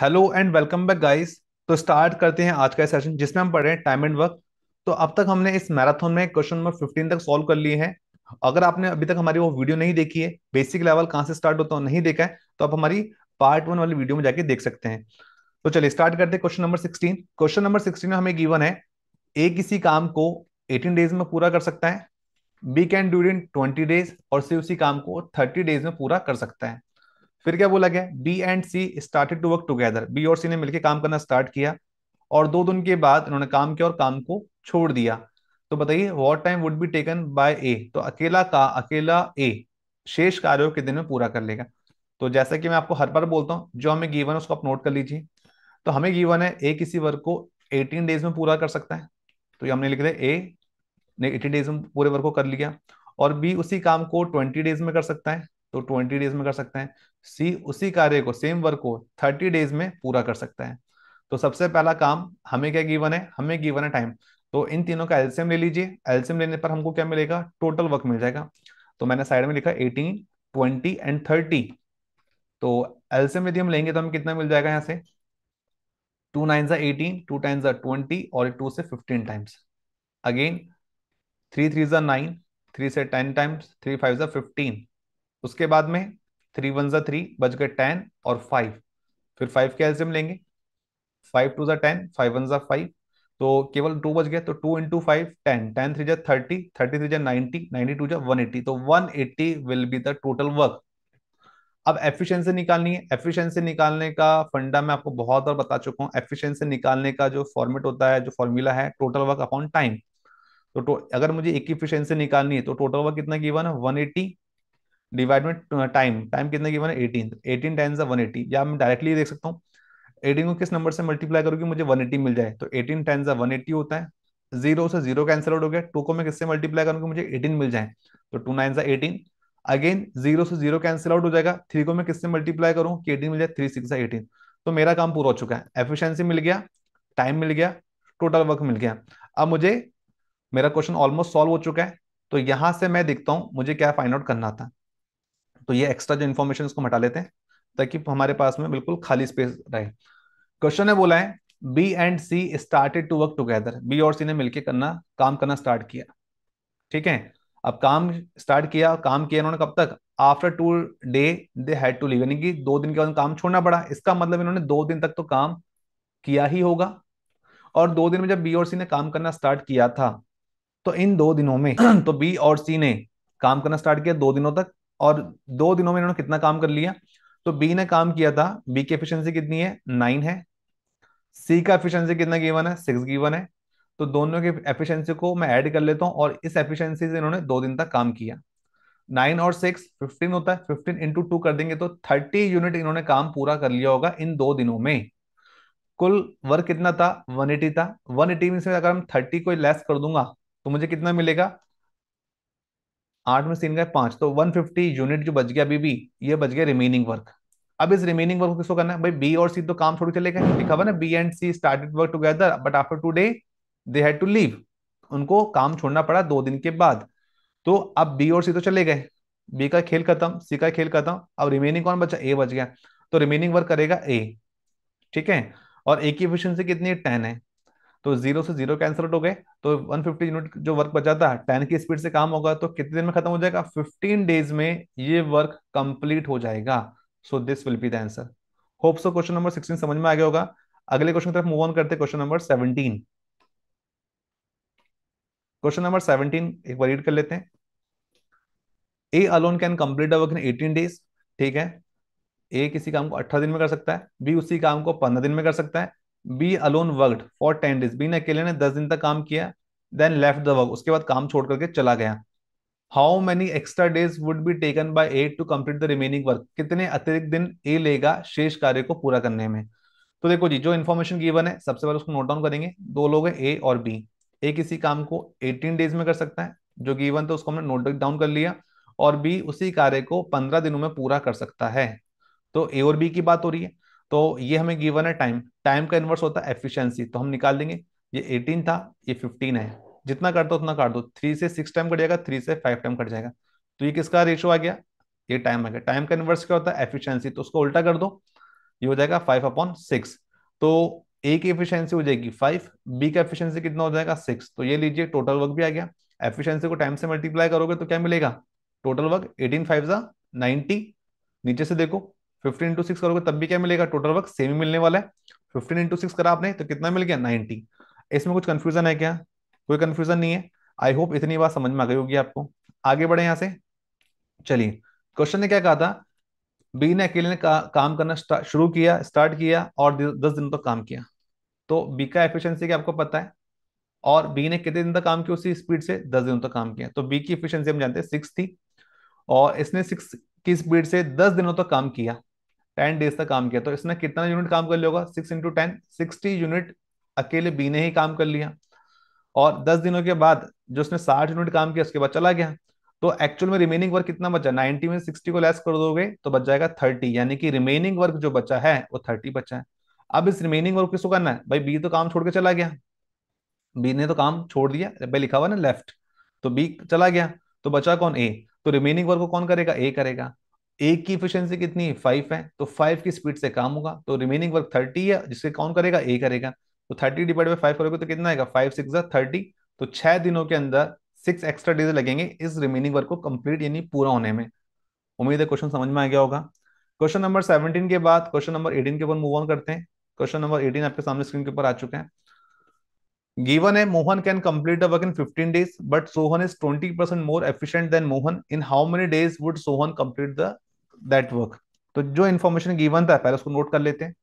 Hello and welcome back guys तो start करते हैं आज का सेशन जिसमें हम पढ़ रहे हैं टाइम एंड वर्क तो अब तक हमने इस मैराथन में क्वेश्चन नंबर फिफ्टीन तक सॉल्व कर लिए हैं अगर आपने अभी तक हमारी वो वीडियो नहीं देखी है बेसिक लेवल कहाँ से स्टार्ट होता है नहीं देखा है तो आप हमारी पार्ट वन वाली वीडियो में जाके देख सकते हैं तो चलिए स्टार्ट करते हैं question number sixteen question number sixteen में हमें गीवन है ए किसी काम को एटीन डेज में पूरा कर सकता है B can do in twenty days और सी उसी काम को थर्टी डेज में पूरा कर सकता है फिर क्या बोला गया B and C started to work together B और सी ने मिलकर काम करना स्टार्ट किया और दो दिन के बाद उन्होंने काम किया और काम को छोड़ दिया तो बताइए what time would be taken by A तो अकेला का अकेला ए शेष कार्यों के दिन में पूरा कर लेगा तो जैसा कि मैं आपको हर बार बोलता हूँ जो हमें गीवन है उसको आप नोट कर लीजिए तो हमें गीवन है ए किसी वर्ग को 18 डेज में पूरा कर सकता है तो ये हमने लिख दिया ए ने 18 डेज में पूरे वर्ग को कर लिया और बी उसी काम को 20 डेज में कर सकता है तो ट्वेंटी डेज में कर सकते हैं सी उसी कार्य को सेम वर्क को थर्टी डेज में पूरा कर सकते हैं तो सबसे पहला काम हमें क्या गिवन है हमें गिवन है टाइम तो इन तीनों का एल्सियम ले लीजिए एल्सियम लेने पर हमको क्या मिलेगा टोटल वर्क मिल जाएगा तो मैंने साइड में लिखा एटीन ट्वेंटी एंड थर्टी तो एल्सियम यदि हम लेंगे तो हमें कितना मिल जाएगा यहाँ से टू नाइन ज़ा एटीन टू टाइम ज़ा ट्वेंटी और टू से fifteen times again three three ज़ा नाइन थ्री से टेन टाइम्स थ्री फाइव ज़ा फिफ्टीन उसके बाद में थ्री वन ज़ा थ्री बज गए टेन और फाइव फिर फाइव के एल्सियम लेंगे फाइव टू ज़ा टेन फाइव वन ज़ा फाइव तो केवल टू बज गया तो two into five ten ten three जा थर्टी थर्टी थ्री जा नाइनटी नाइनटी टू जा वन एट्टी तो one eighty will be the total work अब एफिशिएंसी निकालनी है एफिशिएंसी निकालने का फंडा मैं आपको बहुत बार बता चुका हूं एफिशिएंसी निकालने का जो फॉर्मेट होता है जो फॉर्मूला है टोटल वर्क अपॉन टाइम तो, तो अगर मुझे एक इफिशियंसी निकालनी है तो टोटल वर्क कितना गिवन है वन एट्टी डिवाइड में टाइम टाइम कितना की है eighteen eighteen time one eighty या मैं डायरेक्टली देख सकता हूँ एटीन को किस नंबर से मल्टीप्लाई करूँगी मुझे वन एटी मिल जाए तो एटीन टाइम वन एटी होता है जीरो से जीरो कैंसिल आउट हो गया टू को मैं किससे मल्टीप्लाई करूँगी मुझे एटीन मिल जाए तो two nine eighteen again zero से जीरो कैंसिल आउट हो जाएगा थ्री को मैं किससे मल्टीप्लाई करूँ कि एटीन मिल जाए थ्री सिक्स एटीन तो मेरा काम पूरा हो चुका है एफिशियंसी मिल गया टाइम मिल गया टोटल वर्क मिल गया अब मुझे मेरा क्वेश्चन ऑलमोस्ट सॉल्व हो चुका है तो यहां से मैं देखता हूं मुझे क्या फाइंड आउट करना था तो ये एक्स्ट्रा जो इन्फॉर्मेशन उसको हटा लेते हैं ताकि हमारे पास में बिल्कुल खाली स्पेस रहे क्वेश्चन ने बोला है B and C started to work together B और सी ने मिलकर करना काम करना स्टार्ट किया ठीक है अब काम स्टार्ट किया काम किया इन्होंने कब तक after two day they had to leave यानी कि दो दिन के बाद काम छोड़ना पड़ा इसका मतलब इन्होंने दो दिन तक तो काम किया ही होगा और दो दिन में जब बी और सी ने काम करना स्टार्ट किया था तो इन दो दिनों में तो बी और सी ने काम करना स्टार्ट किया दो दिनों तक और दो दिनों में इन्होंने कितना काम कर लिया तो बी ने काम किया था बी की एफिशिएंसी कितनी है नाइन है सी का एफिशिएंसी कितना गिवन है सिक्स गिवन है तो दोनों के एफिशिएंसी को मैं ऐड कर लेता हूं और इस एफिशिएंसी से इन्होंने दो दिन तक काम किया नाइन और सिक्स फिफ्टीन होता है फिफ्टीन इंटू टू कर देंगे तो थर्टी यूनिट इन्होंने काम पूरा कर लिया होगा इन दो दिनों में कुल वर्क कितना था वन एटी था वन एटी में से अगर हम थर्टी को लेस कर दूंगा तो मुझे कितना मिलेगा आठ में सीन गए पांच तो 150 यूनिट जो बच गया अभी भी ये बच गया रिमेनिंग वर्क अब इस रिमेनिंग वर्क को किसको करना है भाई बी और सी तो काम छोड़ चले गए लिखा हुआ ना B and C started work together but after two day they had to leave उनको काम छोड़ना पड़ा दो दिन के बाद तो अब बी और सी तो चले गए बी का खेल खत्म सी का खेल खत्म अब रिमेनिंग कौन बचा ए बच गया तो रिमेनिंग वर्क करेगा ए ठीक है और ए की एफिशिएंसी कितनी है टेन है तो जीरो से जीरो कैंसिल हो गए तो 150 यूनिट जो वर्क बचा था टेन की स्पीड से काम होगा तो कितने दिन में खत्म हो जाएगा 15 डेज में ये वर्क कंप्लीट हो जाएगा so this will be the answer hope so question number 16 समझ में आ गया होगा अगले क्वेश्चन की तरफ मूव ऑन करते क्वेश्चन नंबर 17 क्वेश्चन नंबर 17 एक बार रीड कर लेते हैं A alone can complete a work in eighteen days ठीक है ए किसी काम को 18 दिन में कर सकता है बी उसी काम को पंद्रह दिन में कर सकता है B alone worked for ten days B ने अकेले ने दस दिन तक काम किया देन लेफ्ट द वर्क उसके बाद काम छोड़ करके चला गया how many extra days would be taken by A to complete the remaining work कितने अतिरिक्त दिन ए लेगा शेष कार्य को पूरा करने में तो देखो जी जो इन्फॉर्मेशन गिवन है सबसे पहले उसको नोट डाउन करेंगे दो लोग हैं ए और बी ए किसी काम को 18 डेज में कर सकता है जो गिवन था उसको हमने नोट डाउन कर लिया और बी उसी कार्य को 15 दिनों में पूरा कर सकता है तो ए और बी की बात हो रही है तो ये हमें गिवन है टाइम टाइम का इन्वर्स होता है एफिशिएंसी तो हम निकाल देंगे ये 18 था ये 15 है जितना दो उतना काट दो थ्री से सिक्स टाइम कट जाएगा थ्री से फाइव टाइम कट जाएगा तो ये किसका रेशो आ गया ये टाइम आ गया टाइम का इन्वर्स क्या होता है एफिशियंसी तो उसको उल्टा कर दो ये हो जाएगा फाइव अपॉन सिक्स तो ए की एफिशियंसी हो जाएगी फाइव बी का एफिशियंसी कितना हो जाएगा सिक्स तो ये लीजिए टोटल वर्क भी आ गया एफिशिएंसी को टाइम से मल्टीप्लाई करोगे तो क्या मिलेगा टोटल वर्क एटीन फाइव जा नाइनटी नीचे से देखो फिफ्टीन इंटू सिक्स करोगे तब भी क्या मिलेगा टोटल वर्क सेम ही मिलने वाला है फिफ्टीन इंटू सिक्स करा आपने तो कितना मिल गया नाइनटी इसमें कुछ कंफ्यूजन है क्या कोई कंफ्यूजन नहीं है आई होप इतनी बात समझ में आ गई होगी आपको आगे बढ़े यहाँ से चलिए क्वेश्चन ने क्या कहा था बी ने अकेले ने का, काम करना शुरू किया स्टार्ट किया और दस दिन तक तो काम किया तो बी का एफिशिएंसी क्या आपको पता है और बी ने कितने दिन तक काम किया उसी स्पीड से दस दिनों तक काम किया तो बी की एफिशिएंसी हम जानते हैं सिक्स थी और इसने सिक्स की स्पीड से दस दिनों तक काम किया टेन डेज तक काम किया तो इसने कितना यूनिट काम कर लिया होगा six into ten sixty unit अकेले बी ने ही काम कर लिया और दस दिनों के बाद जो उसने साठ यूनिट काम किया उसके बाद चला गया तो एक्चुअल में रिमेनिंग वर्क कितना बचा नाइनटी में सिक्सटी को लेस कर दोगे तो बच जाएगा थर्टी यानी कि रिमेनिंग वर्क जो बचा है वो थर्टी बचा है अब इस रिमेनिंग वर्क किसको करना है भाई बी तो काम छोड़ के चला गया बी ने तो काम छोड़ दिया भाई लिखा हुआ ना लेफ्ट तो बी चला गया तो बचा कौन ए तो रिमेनिंग वर्क को कौन करेगा ए करेगा एक की इफिशियंसी कितनी है फाइव है तो फाइव की स्पीड से काम होगा तो रिमेनिंग वर्क थर्टी है जिसके कौन करेगा ए करेगा तो थर्टी डिवाइड बाई फाइव करोगे तो कितना आएगा फाइव सिक्स थर्टी तो छह दिनों के अंदर सिक्स एक्स्ट्रा डेज लगेंगे इस रिमेनिंग वर्क को कंप्लीट यानी पूरा होने में उम्मीद है क्वेश्चन समझ में आ गया होगा क्वेश्चन नंबर सेवनटीन के बाद क्वेश्चन नंबर एटीन के ऊपर मूव ऑन करते हैं क्वेश्चन नंबर एटीन आपके सामने स्क्रीन के ऊपर आ चुके हैं Given a Mohan can complete the work in 15 days, but Sohan is 20% more efficient than Mohan. In how many days would Sohan complete the that work? तो जो इन्फॉर्मेशन गिवन था पहले उसको नोट कर लेते हैं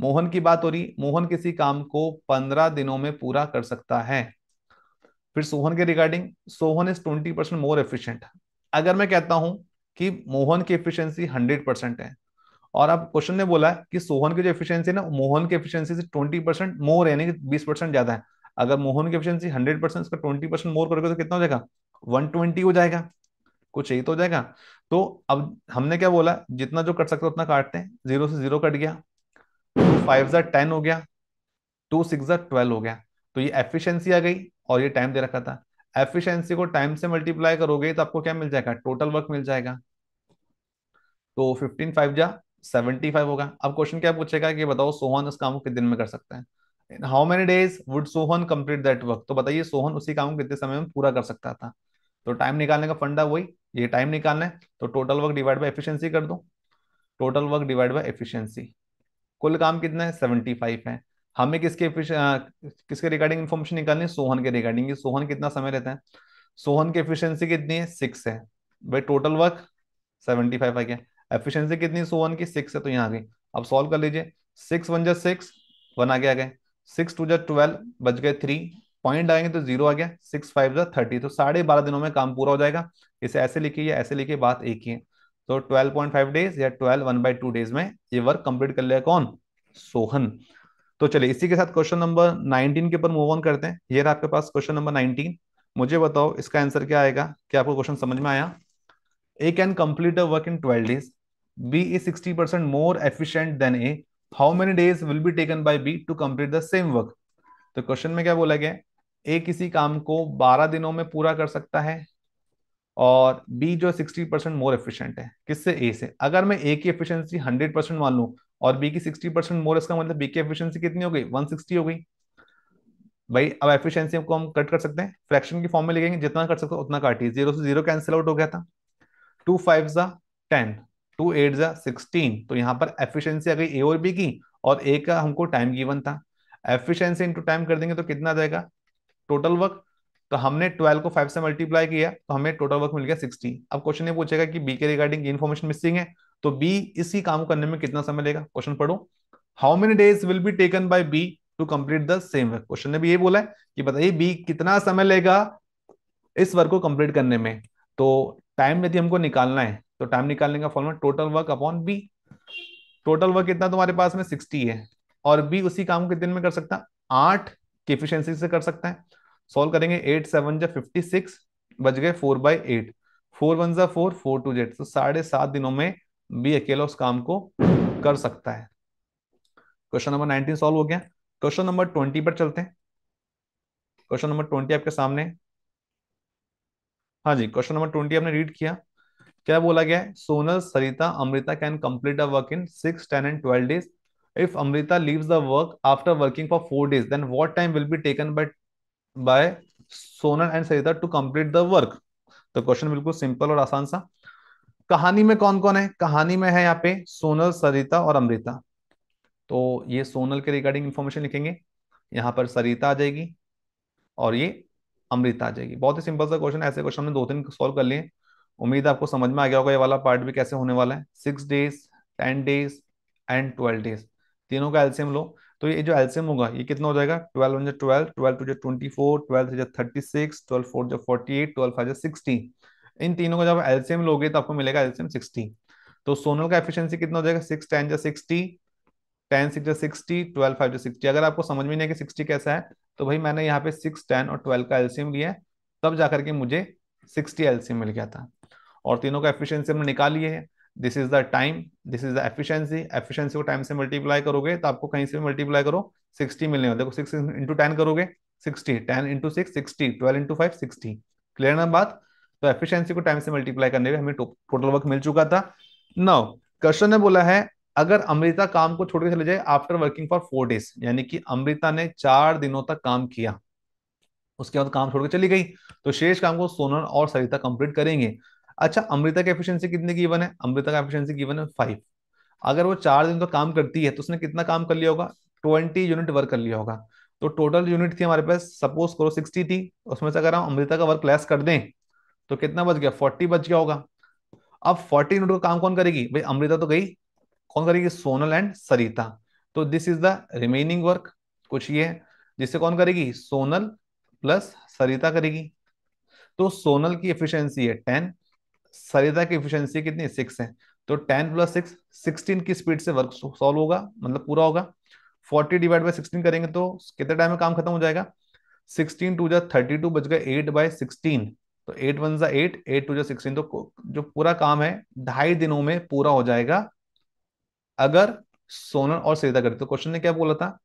मोहन की बात हो रही मोहन किसी काम को पंद्रह दिनों में पूरा कर सकता है फिर सोहन के regarding Sohan is twenty percent more efficient अगर मैं कहता हूं कि मोहन की एफिशिएंसी हंड्रेड परसेंट है और अब क्वेश्चन ने बोला कि सोहन की जो एफिशिएंसी है ना मोहन की एफिशिएंसी से ट्वेंटी परसेंट मोर यानी कि बीस परसेंट ज्यादा है अगर मोहन की एफिशिएंसी 100 परसेंट उसका ट्वेंटी परसेंट मोर करोगे तो कितना हो जाएगा वन ट्वेंटी हो जाएगा कुछ यही तो हो जाएगा तो अब हमने क्या बोला जितना जो कट सकते उतना काटते हैं जीरो से जीरो कट गया फाइव जर टेन हो गया टू सिक्स जर ट्वेल्व हो गया तो ये एफिशियंसी आ गई और ये टाइम दे रखा था एफिशियंसी को टाइम से मल्टीप्लाई करोगे तो आपको क्या मिल जाएगा टोटल वर्क मिल जाएगा तो फिफ्टीन फाइव जा सेवेंटी फाइव होगा अब क्वेश्चन क्या पूछेगा कि बताओ सोहन इस काम को कितने दिन में कर सकते हैं in how many days would Sohan complete that work तो बताइए सोहन उसी काम को कितने समय में पूरा कर सकता था तो टाइम निकालने का फंडा वही ये टाइम निकालना है तो total work divide by efficiency कर दो total work divide by efficiency कुल काम कितना है सेवेंटी फाइव है हमें किसके किसके रिगार्डिंग इन्फॉर्मेशन निकालनी है सोहन के रिगार्डिंग सोहन कितना समय रहता है सोहन की एफिशियंसी कितनी है सिक्स है भाई टोटल वर्क सेवेंटी फाइव आ गया एफिशियंसी कितनी सोहन की सिक्स है तो यहाँ आ गई अब सॉल्व कर लीजिए सिक्स वन जै सिक्स वन आगे आ गए सिक्स टू जै ट्वेल्व बच गए थ्री पॉइंट आएंगे तो जीरो आ गया सिक्स फाइव जा थर्टी तो साढ़े बारह दिनों में काम पूरा हो जाएगा इसे ऐसे लिखिए या ऐसे लिखिए बात एक ही है तो ट्वेल्व पॉइंट फाइव डेज या twelve one by two days में ये वर्क कंप्लीट कर लिया कौन सोहन तो चलिए इसी के साथ क्वेश्चन नंबर नाइनटीन के ऊपर मूव ऑन करते हैं ये आपके पास क्वेश्चन नंबर नाइनटीन मुझे बताओ इसका आंसर क्या आएगा क्या आपको क्वेश्चन समझ में आया A can complete a work in twelve days B is sixty percent more efficient than A how many days will be taken by B to complete the same work तो question में क्या बोला गया ए किसी काम को बारह दिनों में पूरा कर सकता है और बी जो 60 परसेंट मोर एफिशिएंट है किससे ए से अगर मैं ए की एफिशिएंसी हंड्रेड परसेंट मान लू और बी की सिक्सटी परसेंट मोर इसका मतलब बी की एफिशिएंसी कितनी हो गई वन सिक्सटी हो गई भाई अब एफिशिएंसी को हम कट कर सकते हैं फ्रैक्शन की फॉर्म में लिखेंगे जितना कर सकते हो उतना काटिए जीरो से जीरो कैंसिल आउट हो गया था टू फाइव जा टेन टू एट जा सिक्सटीन तो यहाँ पर एफिशिएंसी आ गई ए और बी की और ए का हमको टाइम गिवन था एफिशिएंसी इंटू टाइम कर देंगे तो कितना जाएगा टोटल वर्क तो हमने ट्वेल्व को फाइव से मल्टीप्लाई किया तो हमें टोटल वर्क मिल गया सिक्सटीन अब क्वेश्चन ये पूछेगा कि बी के रिगार्डिंग इन्फॉर्मेशन मिसिंग है तो बी इसी काम करने में कितना समय लेगा क्वेश्चन पढ़ो how many days will be taken by B to complete the same work question ने भी ये बोला है कि बताइए बी कितना समय लेगा इस वर्क को कंप्लीट करने में तो टाइम यदि हमको निकालना है तो टाइम निकालने का formula total work upon B total work कितना तुम्हारे पास में सिक्सटी है और बी उसी काम को कितने में कर सकता है आठ की एफिशिएंसी से कर सकता है सोल्व करेंगे एट सेवन जब फिफ्टी सिक्स बच गए four by eight four one जा फोर फोर टू जेड तो साढ़े सात दिनों में बी अकेला उस काम को कर सकता है क्वेश्चन नंबर नाइनटीन सॉल्व हो गया क्वेश्चन नंबर ट्वेंटी पर चलते हैं क्वेश्चन नंबर ट्वेंटी आपके सामने हाँ जी क्वेश्चन नंबर ट्वेंटी आपने रीड किया क्या बोला गया है Sonal Sarita Amrita can complete a work in six ten and twelve days if Amrita leaves the work after working for four days then what time will be taken by by Sonal and Sarita to complete the work तो question बिल्कुल simple और आसान सा कहानी में कौन कौन है कहानी में है यहाँ पे सोनल सरिता और अमृता तो ये सोनल के रिगार्डिंग इंफॉर्मेशन लिखेंगे यहाँ पर सरिता आ जाएगी और ये अमृता आ जाएगी बहुत ही सिंपल सा क्वेश्चन ऐसे क्वेश्चन हमने दो तीन सॉल्व कर लिए उम्मीद आपको समझ में आ गया होगा ये वाला पार्ट भी कैसे होने वाला है six days ten days and twelve days तीनों का एल्सियम लो तो ये जो एल्सियम होगा ये कितना हो जाएगा ट्वेल्व जो ट्वेल्व ट्वेल्व टू जो twenty four twelve three thirty six twelve four जो forty eight twelve five sixty इन तीनों का जब एल्सियम लोगे तो आपको मिलेगा एल्सियम सिक्सटी तो सोनल का एफिशिएंसी कितना हो जाएगा सिक्स टेन जो सिक्सटी टेन सिक्स जो सिक्सटी ट्वेल्व फाइव जो सिक्सटी अगर आपको समझ में नहीं है कि सिक्सटी कैसा है तो भाई मैंने यहाँ पे सिक्स टेन और ट्वेल्व का एल्सियम लिया तब जाकर के मुझे सिक्सटी एल्सियम मिल गया था और तीनों का एफिशिएंसी हमने निकाली है this is the time this is the efficiency efficiency को टाइम से मल्टीप्लाई करोगे तो आपको कहीं से भी मल्टीप्लाई करो सिक्सटी मिलने देखो सिक्स इंटू टेन करोगे sixty ten into six sixty twelve into five sixty clear ना बात तो एफिशियंसी को टाइम से मल्टीप्लाई करने में हमें टोटल वर्क मिल चुका था नौ क्वेश्चन ने बोला है अगर अमृता काम को छोड़कर चले जाए after working for four days यानी कि अमृता ने चार दिनों तक काम किया उसके बाद काम छोड़कर चली गई तो शेष काम को सोनल और सरिता कंप्लीट करेंगे अच्छा अमृता की एफिशिएंसी कितनी गिवन है अमृता का एफिशिएंसी गिवन है फाइव अगर वो चार दिन तो काम करती है तो उसने कितना काम कर लिया होगा ट्वेंटी यूनिट वर्क कर लिया होगा तो टोटल यूनिट थी हमारे पास सपोज करो सिक्सटी थी उसमें से अगर हम अमृता का वर्क लेस कर दें तो कितना बच गया फोर्टी बच गया होगा अब फोर्टी यूनिट का काम कौन करेगी भाई अमृता तो गई कौन करेगी सोनल एंड सरिता तो this is the remaining work कुछ ये है जिससे कौन करेगी सोनल प्लस सरिता करेगी तो सोनल की एफिशिएंसी है टेन सरिता की इफिशियंसी कितनी सिक्स है तो टेन प्लस सिक्स सिक्सटीन की स्पीड से वर्क सॉल्व होगा मतलब पूरा होगा फोर्टी डिवाइड बाई सिक्सटीन करेंगे तो कितने टाइम में काम खत्म हो जाएगा सिक्सटीन टू जै थर्टी टू बच गए एट बाई सिक्सटीन तो एट वन जै एट एट टू जै सिक्सटीन तो जो पूरा काम है ढाई दिनों में पूरा हो जाएगा अगर सोनल और सरिता करते तो क्वेश्चन ने क्या बोला था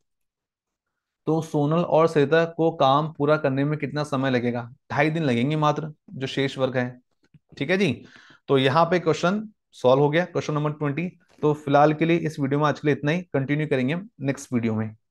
तो सोनल और सरिता को काम पूरा करने में कितना समय लगेगा ढाई दिन लगेंगे मात्र जो शेष वर्ग है ठीक है जी तो यहाँ पे क्वेश्चन सॉल्व हो गया क्वेश्चन नंबर ट्वेंटी तो फिलहाल के लिए इस वीडियो में आज के लिए इतना ही कंटिन्यू करेंगे नेक्स्ट वीडियो में